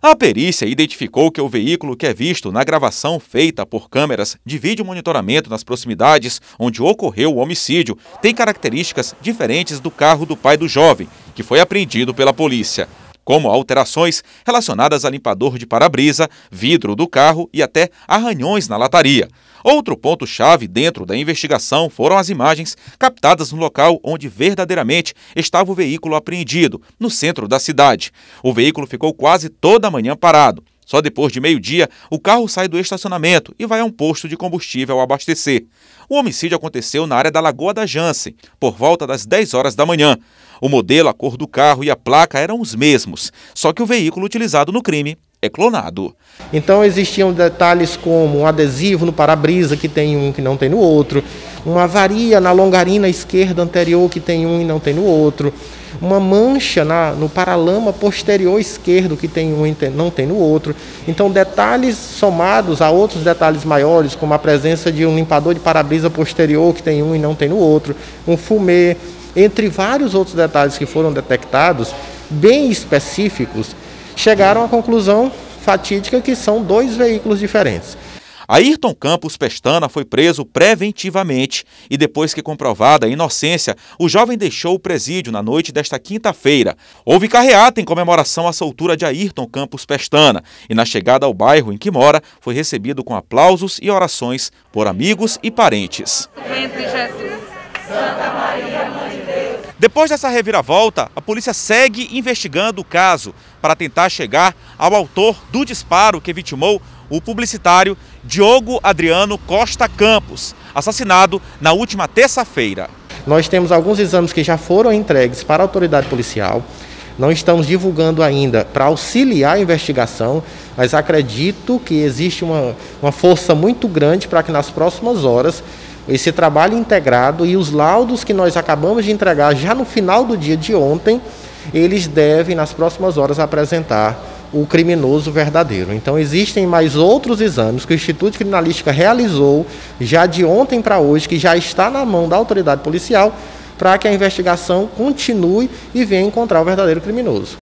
A perícia identificou que o veículo que é visto na gravação feita por câmeras de vídeo monitoramento nas proximidades onde ocorreu o homicídio tem características diferentes do carro do pai do jovem, que foi apreendido pela polícia como alterações relacionadas a limpador de para-brisa, vidro do carro e até arranhões na lataria. Outro ponto-chave dentro da investigação foram as imagens captadas no local onde verdadeiramente estava o veículo apreendido, no centro da cidade. O veículo ficou quase toda a manhã parado. Só depois de meio-dia, o carro sai do estacionamento e vai a um posto de combustível abastecer. O homicídio aconteceu na área da Lagoa da Jance, por volta das 10 horas da manhã. O modelo, a cor do carro e a placa eram os mesmos, só que o veículo utilizado no crime é clonado. Então existiam detalhes como um adesivo no para-brisa que tem um que não tem no outro, uma avaria na longarina esquerda anterior que tem um e não tem no outro, uma mancha na, no paralama posterior esquerdo que tem um e tem, não tem no outro. Então, detalhes somados a outros detalhes maiores, como a presença de um limpador de para-brisa posterior que tem um e não tem no outro, um fumê, entre vários outros detalhes que foram detectados, bem específicos, chegaram à conclusão fatídica que são dois veículos diferentes. Ayrton Campos Pestana foi preso preventivamente e depois que comprovada a inocência, o jovem deixou o presídio na noite desta quinta-feira. Houve carreata em comemoração à soltura de Ayrton Campos Pestana e na chegada ao bairro em que mora, foi recebido com aplausos e orações por amigos e parentes. Entre Jesus Santa Maria, Mãe de Deus. Depois dessa reviravolta, a polícia segue investigando o caso para tentar chegar ao autor do disparo que vitimou o publicitário Diogo Adriano Costa Campos, assassinado na última terça-feira. Nós temos alguns exames que já foram entregues para a autoridade policial. Não estamos divulgando ainda para auxiliar a investigação, mas acredito que existe uma, uma força muito grande para que nas próximas horas esse trabalho integrado e os laudos que nós acabamos de entregar já no final do dia de ontem, eles devem, nas próximas horas, apresentar o criminoso verdadeiro. Então, existem mais outros exames que o Instituto de Criminalística realizou já de ontem para hoje, que já está na mão da autoridade policial, para que a investigação continue e venha encontrar o verdadeiro criminoso.